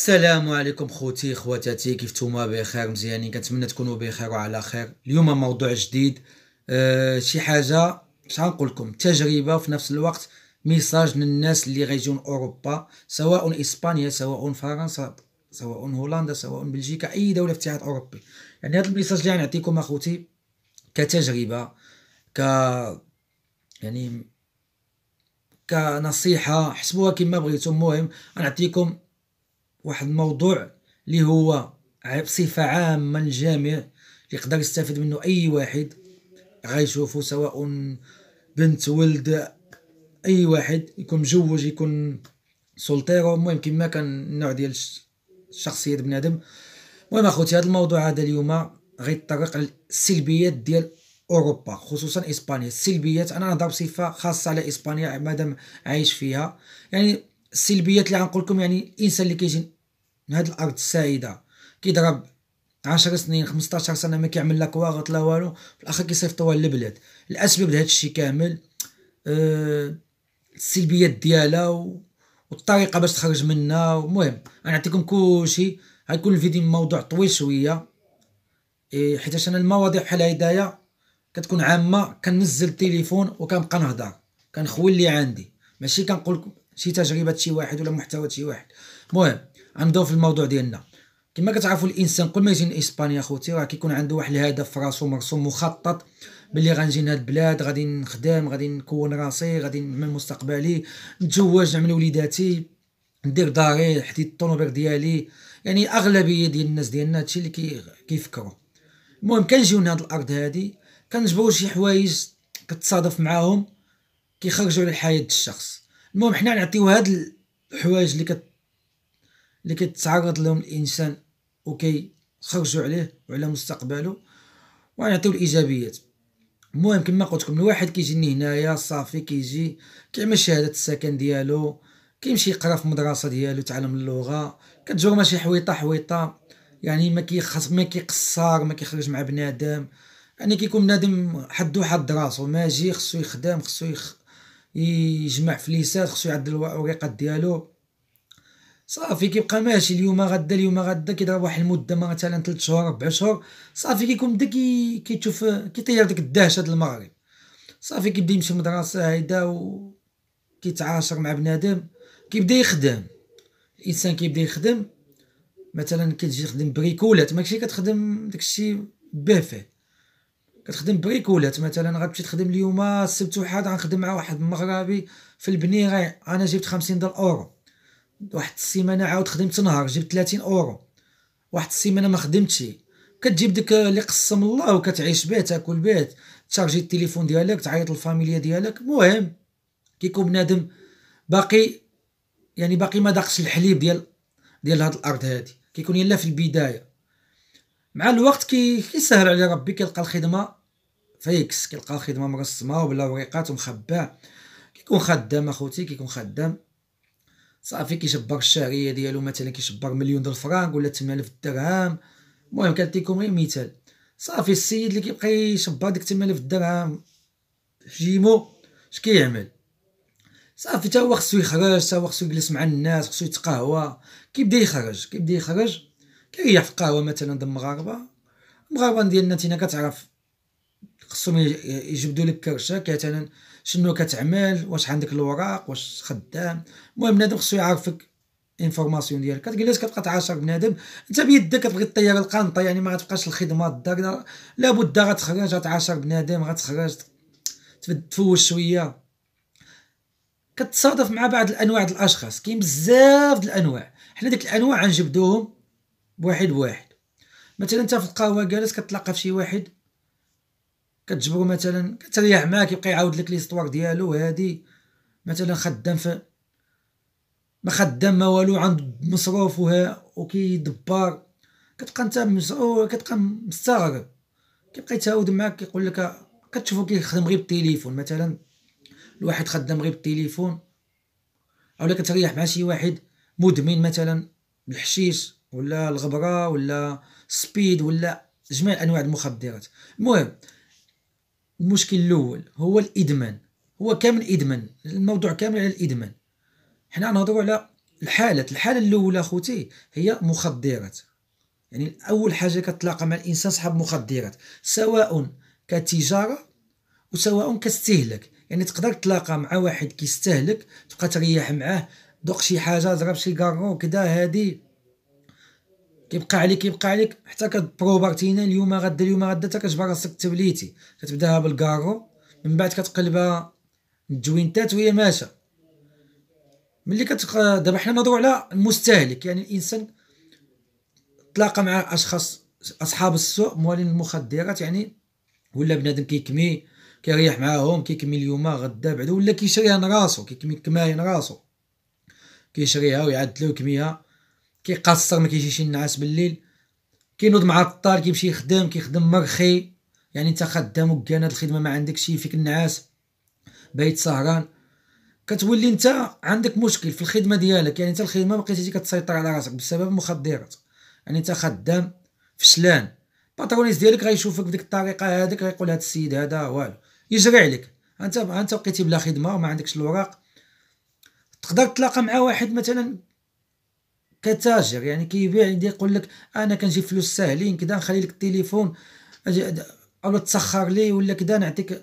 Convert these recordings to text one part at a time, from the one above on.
السلام عليكم خوتي خواتاتي كيف نتوما بخير مزيانين كنتمنى تكونوا بخير وعلى خير اليوم موضوع جديد أه شي حاجه باش لكم تجربه في نفس الوقت ميساج للناس اللي غيجيو اوروبا سواء اسبانيا سواء فرنسا سواء هولندا سواء بلجيكا اي دوله في الاتحاد الاوروبي يعني هذا الميساج اللي غنعطيكم اخوتي كتجربه ك يعني كنصيحه حسبوها كما بغيتم المهم غنعطيكم واحد الموضوع اللي هو بصفه عامه الجامع يقدر يستافد منه اي واحد غيشوفو سواء بنت ولد اي واحد يكون مجوج يكون سولتيرو المهم كيما كان النوع ديال الشخصيه ديال بنادم المهم اخوتي هذا الموضوع هذا اليوم غيتطرق على السلبيات ديال اوروبا خصوصا اسبانيا السلبيات انا نهضر بصفه خاصه على اسبانيا مادام عايش فيها يعني السلبيات اللي غنقول لكم يعني الانسان اللي كيجي من هاد الارض السعيده كيضرب 10 سنين 15 سنه ما كيعمل لا كواغط لا والو في الاخر كيصيفطوها للبلاد الاسباب لهذا الشيء كامل أه السلبيات ديالها والطريقه باش تخرج منها المهم غنعطيكم كلشي غيكون الفيديو موضوع طويل شويه إيه حيت انا المواضيع بحال هدايا كتكون عامه كنزل التليفون وكنبقى نهضر كنخوي اللي عندي ماشي كنقول شي تجربه شي واحد ولا محتوى شي واحد المهم غنبداو في الموضوع ديالنا كما كتعرفوا الانسان كل ما يجي لاسبانيا خوتي راه كيكون عنده واحد الهدف في راسو مرسوم مخطط بلي غنجي لهاد البلاد غادي نخدم غادي نكون راسي غادي نعمل مستقبلي نتزوج نعمل وليداتي ندير داري حديد الطونوبيل ديالي يعني اغلبيه ديال الناس ديالنا هادشي اللي كي كيفكروا المهم كنجيو لهاد الارض هادي كنجبروا شي حوايج كتصادف معاهم كيخرجوا على الحياه الشخص المهم حنا نعطيو هاد الحوايج اللي كت اللي كيتعرض لهم الانسان اوكي خرجوا عليه وعلى مستقبله ونعطيو الايجابيات المهم كما قلت لكم الواحد كيجيني هنايا صافي كيجي كيعمل شهاده السكن ديالو كيمشي يقرا في المدرسه ديالو يتعلم اللغه كتجر ماشي حويطه حويطه يعني ما كيخص ما كيقصر ما كيخرج مع بنادم يعني كيكون بنادم حدو حد راسو ما يجي خصو يخدم خصو يخ يجمع فليسات خصو يعدل الوريقات ديالو صافي كيبقى ماشي اليوم غدا اليوم غدا كيضرب واحد المده مثلا 3 شهور 4 شهور صافي كيكون بدا كي كيشوف كيطير ديك الدهشه ديال المغرب صافي كيبدا يمشي مدرسه هيدا و كيتعاشر مع بنادم كيبدا يخدم الانسان كيبدا يخدم مثلا كتجي تخدم بريكولات ماشي كتخدم داكشي بافه فيه كتخدم بريكولات مثلا غتمشي تخدم اليوم السبت وحد غنخدم مع واحد مغربي في البنيره انا جبت 50 دال اورو واحد السيمانه عاود خدمت نهار جبت 30 اورو واحد السيمانه ما خدمتش كتجيب داك اللي قسم الله وكتعيش به تاكل به تشارجي التليفون ديالك تعيط للفاميليا ديالك المهم كيكون بنادم باقي يعني باقي ما داقش الحليب ديال ديال هاد الارض هادي كيكون يلا في البدايه مع الوقت كي كيسهل على ربي كيلقى الخدمه فيكس كيلقى الخدمه مرسمه وبلا وريقات ومخباه كيكون خدام اخوتي كيكون خدام صافي كيشبر الشهريه ديالو مثلا كيشبر مليون ديال الفرنك ولا 8000 درهم المهم كنعطيكم غير مثال صافي السيد اللي كيبقى يشبر ديك 8000 درهم جيمو اش كيعمل صافي تا هو خصو يخرج تا هو خصو يجلس مع الناس خصو يتقهوى كيبدا يخرج كيبدا يخرج كيريح في قهوه مثلا ضم مغاربه المغاربه ديالنا تينا كتعرف خصهم يجبدوا لك كرشه كتعلن شنو كتعمل واش عندك الوراق واش خدام المهم بنادم خصو يعرفك انفورماسيون ديالك كتقول لك كتبقى تعاشر بنادم انت بيدك كتبغي طيار القنطه يعني ما غتبقاش الخدمه الدار لابد غتخرج غتعاشر بنادم غتخرج تفوش شويه كتصادف مع بعض الانواع د الاشخاص كاين بزاف د الانواع حنا ديك الانواع غنجبدوهم بواحد بواحد مثلا انت في القهوه جالس كتلاقى في شي واحد كتجبرو مثلا كتريح معاه كيبقى يعاود لك ليستوار ديالو هادي مثلا خدام في ما خدام ما والو عند مصروف وها وكيدبر كتبقى انت مسؤول كتبقى مستغرب كيبقى يتعاود معاك كيقول لك كتشوفو كيخدم غير بالتليفون مثلا الواحد خدام غير بالتليفون اولا كتريح مع شي واحد مدمن مثلا الحشيش ولا الغبره ولا السبيد ولا جميع انواع المخدرات المهم المشكل الاول هو الادمان هو كامل ادمان الموضوع كامل على الادمان حنا نهضروا على الحالة الحالة الاولى خوتي هي مخدرات يعني اول حاجة كتلاقى مع الانسان صاحب مخدرات سواء كتجارة وسواء كاستهلاك يعني تقدر تلاقى مع واحد كيستهلك تبقى تريح معاه دوق شي حاجه ضرب شي كارو كدا هذه كيبقى عليك كيبقى عليك حتى كتبروبارتينا اليوم غدا اليوم غدا حتى كتجبر راسك تبليتي كتبداها بالكارو من بعد كتقلبها الجوينتات وهي ماشا ملي كتق دابا حنا نهضرو على المستهلك يعني الانسان تلاقى مع اشخاص اصحاب السوء موالين المخدرات يعني ولا بنادم كيكمي كيريح معاهم كيكمي اليوم غدا بعدا ولا كيشريها لراسو كيكمي كماين راسو كيشريها ويعدلو يكميها كيقصر ما كيجيش النعاس بالليل كينوض معطل كيمشي يخدم كيخدم مرخي يعني انت خدام وكان هاد الخدمه ما شي فيك النعاس بايت سهران كتولي انت عندك مشكل في الخدمه ديالك يعني انت الخدمه ما بقيتيش كتسيطر على راسك بسبب المخدرات يعني انت خدام فشلان الباترونيس ديالك غيشوفك بديك الطريقه هذيك غيقول هذا السيد هذا والو يجري عليك انت انت بقيتي بلا خدمه وما عندكش الوراق تقدر تلاقى مع واحد مثلا كتاجر يعني كيبيع كي يقول لك انا كنجيب فلوس ساهلين كذا نخلي لك التليفون او تسخر لي ولا كذا نعطيك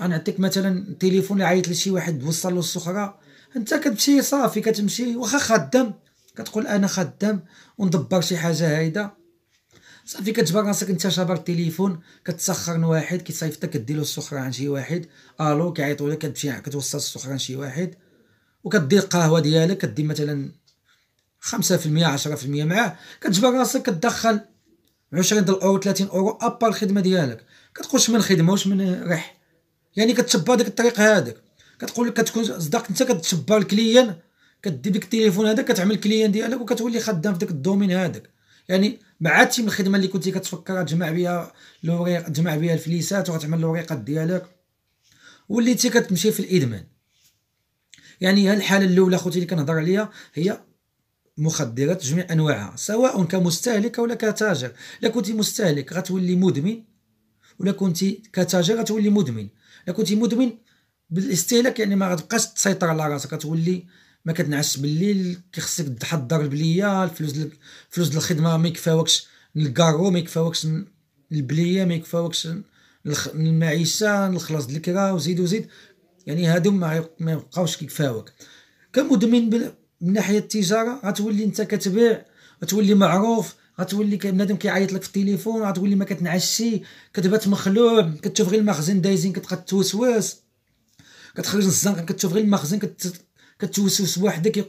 نعطيك مثلا تليفون اللي عيط لشي واحد وصل له السخره انت كتمشي صافي كتمشي واخا خدام كتقول انا خدام وندبر شي حاجه هايده صافي كتجبر راسك انت شابر التليفون كتسخر لواحد كيصيفطك لك السخره عند شي واحد الو كيعيطوا لك كتمشي كتوصل السخره عند شي واحد وكدير القهوه ديالك كدير مثلا 5% 10% معاه كتجبر راسك كتدخل 20 اورو 30 اورو ابا الخدمه ديالك كتقول من خدمه واش من ريح يعني كتشبى ديك الطريق هذاك كتقول كتكون صدق انت كتشبى الكليان كدير ديك التليفون هذا كتعمل الكليان ديالك وكتولي خدام في داك الدومين هذاك يعني مع من الخدمه اللي كنتي كتفكر تجمع بها الوريق تجمع بها الفليسات وغتعمل الوريقات ديالك وليتي كتمشي في الادمان يعني هالحاله الاولى خوتي اللي كنهضر عليها هي مخدرات جميع انواعها سواء كمستهلك ولا كتاجر لا كنت مستهلك غتولي مدمن ولا كنتي كتاجر غتولي مدمن لا كنتي مدمن بالاستهلاك يعني ما غتبقاش تسيطر على راسك غتولي ما كتنعس بالليل كيخصك تحضر البليه ليا الفلوس فلوس الخدمه ما يكفاوكش الكارو ما يكفاوكش البليه ما يكفاوكش المعيشه نخلص الكرا وزيد وزيد يعني هادو ما يبقاوش كيكفاوك كمدمن من ناحيه التجاره غتولي انت كتبيع غتولي معروف غتولي بنادم كيعيط لك في التليفون غتولي ما كتنعشي كتبات مخلوع كتشوف غير المخزن دايزين كتبقى توسوس كتخرج للزنقه كتشوف غير المخزن كت... كتوسوس وحدك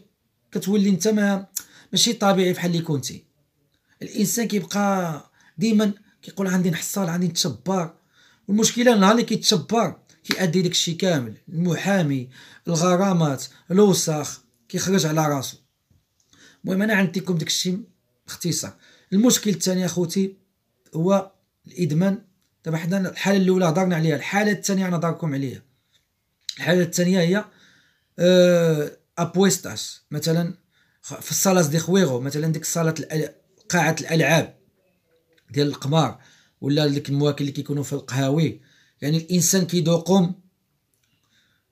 كتولي انت ما ماشي طبيعي بحال اللي كنتي الانسان كيبقى ديما كيقول عندي نحصل عندي نتشبر المشكله نهار اللي كيتشبر كيأدي داكشي كامل المحامي الغرامات الوساخ كيخرج على راسو المهم انا عنديكم داكشي باختصار المشكل الثاني اخوتي هو الادمان دابا حنا الحاله الاولى هضرنا عليها الحاله الثانيه انا هضركم عليها الحاله الثانيه هي آه، ابويستاس مثلا في الصالات دي خويغو مثلا ديك صاله قاعه الالعاب ديال القمار ولا ديك المواكل اللي كيكونوا في القهاوي يعني الانسان كيدوقهم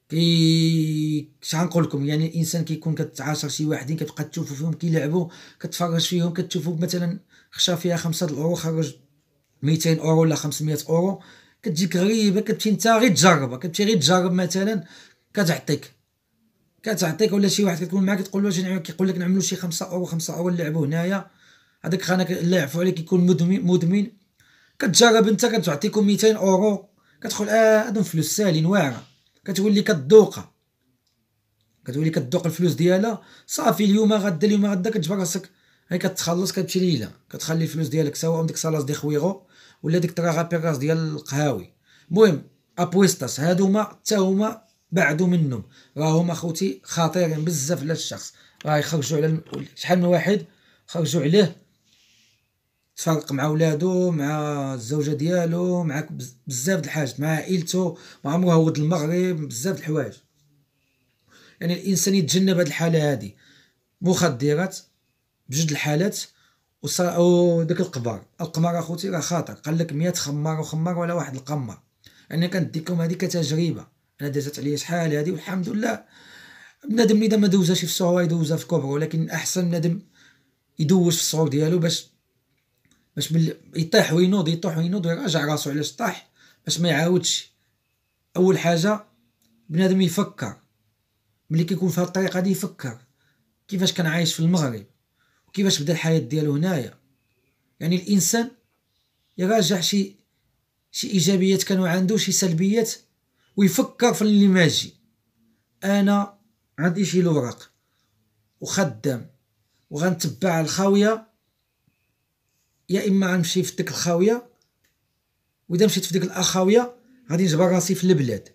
كي شحال نقول لكم يعني الانسان كيكون كتعاشر شي واحدين كتبقى تشوفو فيهم كيلعبو كتفرج فيهم كتشوفو مثلا خشا فيها خمسة الاورو خرج ميتين اورو ولا خمسمية اورو كتجيك غريبه كتمشي نتا غير تجربها كتمشي غير تجرب مثلا كتعطيك كتعطيك ولا شي واحد كتكون معاك كتقول له كيقول لك نعملو شي خمسة اورو خمسة اورو نلعبو هنايا هذاك خانا الله يعفو عليك كيكون مدمن مدمن كتجرب انت كتعطيكم ميتين اورو كتقول اه هادو فلوس سالين واعره كتولي كتذوقها كتولي كدوق الفلوس ديالها صافي اليوم غدا اليوم غدا كتجبر راسك هي كتخلص كتمشي ليله كتخلي الفلوس ديالك سواء ديك صلاص دي خويغو ولا ديك تراغابي راس ديال القهاوي المهم ابويستاس هادو هما حتى هما بعدو منهم راهما خوتي خطيرين بزاف على الشخص راه يخرجوا على شحال من واحد خرجوا عليه تفارق مع ولادو مع الزوجه ديالو مع بزاف د الحاجات مع عائلته مع عمره ود المغرب بزاف د الحوايج يعني الانسان يتجنب هذه الحاله هذه مخدرات بجد الحالات وصا وداك القبار القمار اخوتي راه خاطر قال لك 100 خمار وخمار ولا واحد القمار انا كنديكم هذه كتجربه انا دازت عليا شحال هذه والحمد لله بنادم اللي ما دوزهاش في الصعوه يدوزها في كبر ولكن احسن بنادم يدوز في الصعوب ديالو باش باش ملي يطيح وينوض يطيح وينوض ويراجع راسو علاش طاح باش ما يعاودش اول حاجه بنادم يفكر ملي كيكون في هاد الطريقه دي يفكر كيفاش كان عايش في المغرب وكيفاش بدا الحياه ديالو هنايا يعني الانسان يراجع شي شي ايجابيات كانوا عنده شي سلبيات ويفكر في اللي ماجي انا عندي شي لوراق وخدام وغنتبع الخاويه يا اما غنمشي في ديك الخاويه واذا مشيت في ديك الاخاويه غادي نجبر راسي في البلاد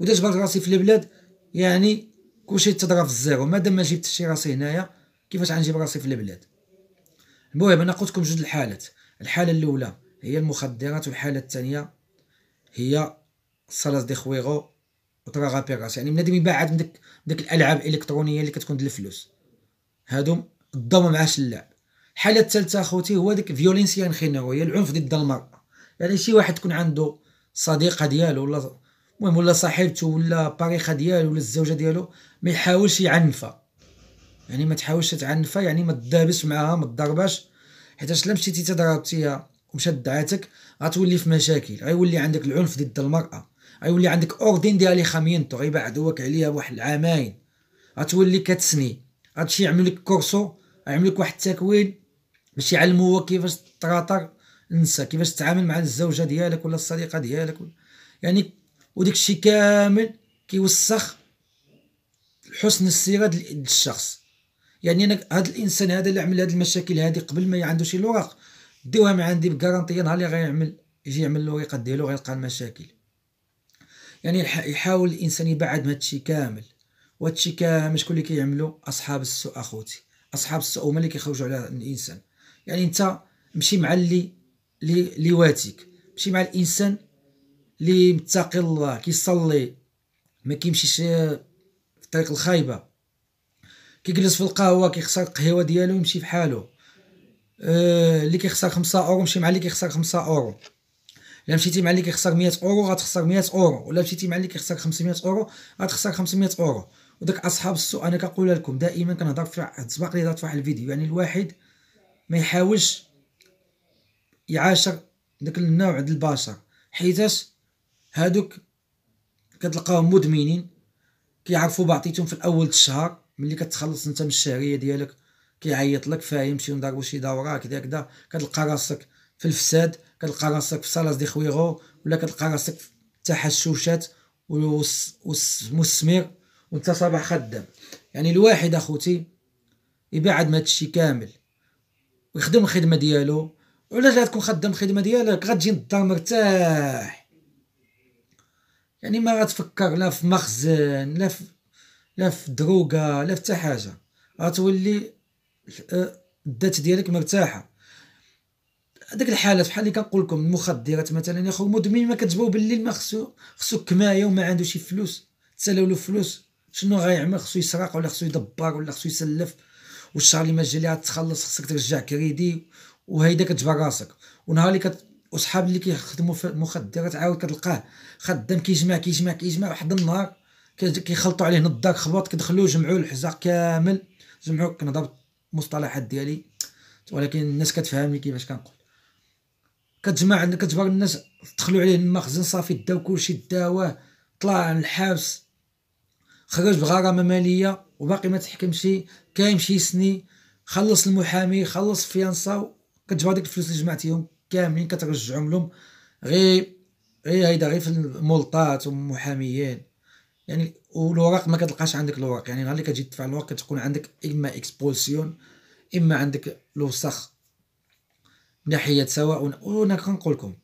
واذا جبرت راسي في البلاد يعني كلشي تضرب في الزيرو مادام ما جبت شي راسي هنايا كيفاش غنجيب راسي في البلاد المهم انا قلت لكم جوج الحالات الحاله الاولى هي المخدرات والحاله الثانيه هي سلاس دي خويغو وتراغا بيغاس يعني بنادم يبعد من ديك الالعاب الالكترونيه اللي كتكون الفلوس هادو ضم معاش اللعب الحاله الثالثه خوتي هو ديك فيولينسيا خناويه العنف ضد المراه يعني شي واحد تكون عنده صديقه ديالو ولا المهم ولا صاحبته ولا باريخه ديالو ولا الزوجه ديالو ما يحاولش يعنفها يعني ما تحاولش تعنفها يعني ما تدابس معاها ما تضرباش حيتاش لا مشيتي تضربتيها ومشات دعاتك غتولي في مشاكل غيولي عندك العنف ضد المراه غيولي عندك اوردين ديال لي خامينتو غيبعدوك عليها بواحد العامين غتولي كتسني هادشي يعمل لك كورسو يعمل لك واحد التكوين باش يعلموك كيفاش تراطر نسى كيفاش تتعامل مع الزوجه ديالك ولا الصديقه ديالك ولا يعني وداك الشيء كامل كيوسخ حسن السيره ديال الشخص يعني انا هذا الانسان هذا اللي عمل هذه المشاكل هذه قبل ما عنده شي لوراق ديوها من عندي بكارونتي نهار اللي غيعمل يجي يعمل الوريقه ديالو غيلقى المشاكل يعني يحاول الانسان يبعد من هادشي كامل وهادشي كامل شكون اللي كيعملو اصحاب السوء اخوتي اصحاب السوء هما اللي كيخرجوا على الانسان يعني انت مشي مع اللي اللي واتيك مشي مع الانسان اللي متقي الله كيصلي ما كيمشيش آه، في الطريق الخايبه كيجلس في القهوه كيخسر القهوه ديالو يمشي بحالو أه اللي كيخسر خمسة اورو مشي مع اللي كيخسر خمسة اورو الا مشيتي مع اللي كيخسر مية اورو غتخسر مية اورو ولا مشيتي مع اللي كيخسر 500 اورو غتخسر 500 اورو وداك اصحاب السوء انا كنقول لكم دائما كنهضر في السباق اللي هضرت في واحد الفيديو يعني الواحد ما يحاولش يعاشر ذاك النوع د البشر حيتاش هادوك كتلقاهم مدمنين كيعرفوا بعطيتهم في الاول الشهر ملي كتخلص انت من الشهريه ديالك كيعيط لك فاهم شي نضربوا شي دوره كذا كذا كتلقى راسك في الفساد كتلقى راسك في سالاس دي خويغو ولا كتلقى راسك في التحشوشات والمسمر وانت صباح خدام يعني الواحد اخوتي يبعد من هادشي كامل ويخدم الخدمه ديالو جات غتكون خدام الخدمه ديالك غتجي للدار مرتاح يعني ما غتفكر لا في مخزن لا في لا في دروقه لا في حتى حاجه غتولي آه، الذات ديالك مرتاحه هذيك الحالات بحال اللي كنقول لكم المخدرات مثلا يا خو مدمن ما كتجبو بالليل ما خصو خصو كمايه وما عندوش فلوس تسالوا له فلوس شنو غيعمل خصو يسرق ولا خصو يدبر ولا خصو يسلف والشهر اللي تجي ليها تخلص خصك ترجع كريدي وهيدا كتجبر راسك ونهار اللي كت وصحاب اللي كيخدموا في المخدرات عاود كتلقاه خدام كيجمع كيجمع كيجمع واحد النهار كيخلطوا عليه نضاك خبط كيدخلوه جمعوه الحزاق كامل جمعوا كنهضر المصطلحات ديالي ولكن الناس كتفهمني كيفاش كنقول كتجمع كتجبر الناس دخلوا عليه المخزن صافي داو كلشي داوه طلع من الحبس خرج بغرامه ماليه وباقي ما تحكمش شي سني خلص المحامي خلص فيانسا كتجبر ديك الفلوس اللي جمعتيهم كاملين كترجعهم لهم غير غير هيدا غير في المولطات والمحاميين يعني والوراق ما كتلقاش عندك الوراق يعني غير اللي كتجي تدفع الوراق كتكون عندك اما اكسبولسيون اما عندك لوسخ من ناحيه سواء وانا كنقول لكم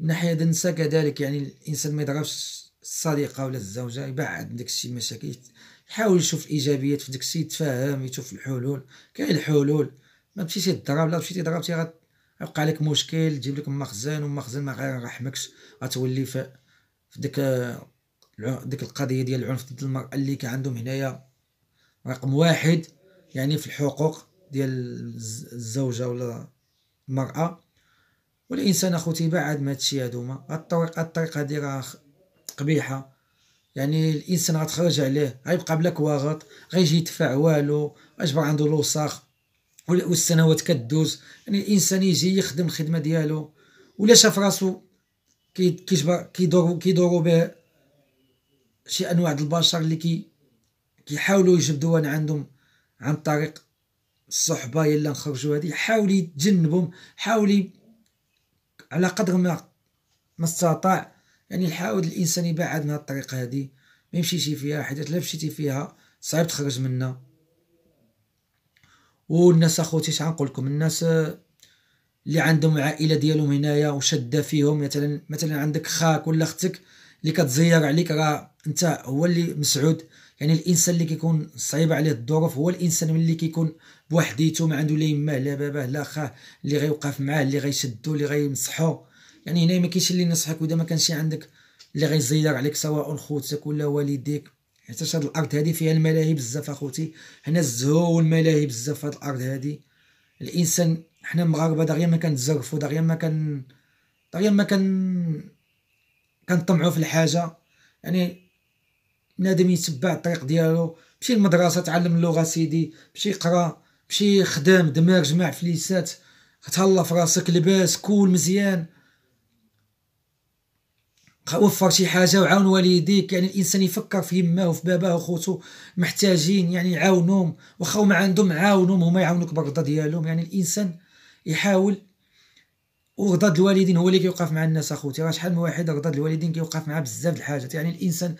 من ناحيه النساء كذلك يعني الانسان ما يضربش الصديقه ولا الزوجه يبعد من داكشي الشيء المشاكل حاول يشوف الايجابيات في داك الشيء يتفاهم يشوف الحلول كاين الحلول ما مشيتي تضرب لا مشيتي ضربتي غيوقع لك مشكل تجيب لك مخزن ومخزن ما غيرحمكش غتولي في ديك ديك القضيه ديال العنف ضد المراه اللي كان عندهم هنايا رقم واحد يعني في الحقوق ديال الزوجه ولا المراه والانسان اخوتي بعد ما هادشي هادوما الطريقه الطريقه هادي راه قبيحه يعني الانسان غتخرج عليه غيبقى بلا كواغط غيجي يدفع والو غيجبر عنده الوساخ والسنوات كدوز يعني الانسان يجي يخدم الخدمه ديالو ولا شاف راسو كيجبر كيدورو كيدورو به شي انواع البشر اللي كي كيحاولوا يجبدوا عندهم عن طريق الصحبه يلا نخرجوا هذه حاولي تجنبهم حاولي على قدر ما ما استطاع يعني يحاول الانسان يبعد من الطريقه هذه ما يمشيش فيها حيت لا مشيتي فيها صعيب تخرج منها والناس اخوتي اش غنقول لكم الناس اللي عندهم عائله ديالهم هنايا وشاده فيهم مثلا مثلا عندك خاك ولا اختك اللي كتزير عليك راه انت هو اللي مسعود يعني الانسان اللي كيكون صعيبه عليه الظروف هو الانسان ملي كيكون بوحديته ما عنده لا يماه لا باباه لا خاه اللي غيوقف معاه اللي غيشدو اللي غيمصحو يعني هنا ما كاينش اللي ينصحك واذا ما كانش عندك اللي غيزير عليك سواء خوتك ولا والديك حيت هاد الارض هادي فيها الملاهي بزاف اخوتي حنا الزهو والملاهي بزاف هاد الارض هادي الانسان حنا مغاربه دغيا ما كنتزرفو دغيا ما كان دغيا ما كان كنطمعوا في الحاجه يعني بنادم يتبع الطريق ديالو مشي المدرسه تعلم اللغه سيدي مشي يقرا مشي خدام دماغ جمع فليسات تهلا في راسك لباس كول مزيان وفر شي حاجه وعاون والديك يعني الانسان يفكر في يماه وفي باباه وخوته محتاجين يعني يعاونهم واخا ما عندهم عاونهم هما يعاونوك بالرضا ديالهم يعني الانسان يحاول ورضا الوالدين هو اللي كيوقف مع الناس اخوتي راه شحال من واحد رضا الوالدين كيوقف معاه بزاف د الحاجات يعني الانسان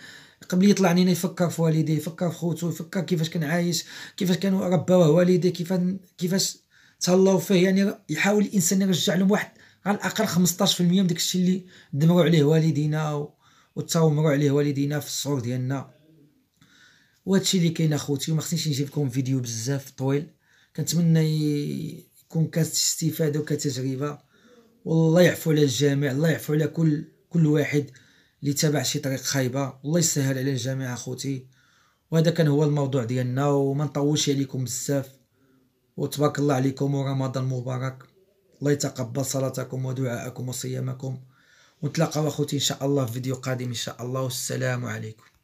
قبل يطلع نينا يفكر في والديه يفكر في خوتو يفكر كيفاش كان عايش كيفاش كانوا رباوه والديه كيفاش كيفاش تهلاو فيه يعني يحاول الانسان يرجع لهم واحد على الاقل 15% من داك الشيء اللي دمروا عليه والدينا وتساومروا عليه والدينا في الصور ديالنا وهذا الشيء اللي كاين اخوتي وما خصنيش نجيب لكم فيديو بزاف طويل كنتمنى يكون كاستفاده وكتجربه والله يعفو على الجميع الله يعفو على كل كل واحد اللي تابع شي طريق خايبه الله يسهل على الجميع اخوتي وهذا كان هو الموضوع ديالنا وما نطولش عليكم بزاف وتبارك الله عليكم ورمضان مبارك الله يتقبل صلاتكم ودعاءكم وصيامكم ونتلاقاو اخوتي ان شاء الله في فيديو قادم ان شاء الله والسلام عليكم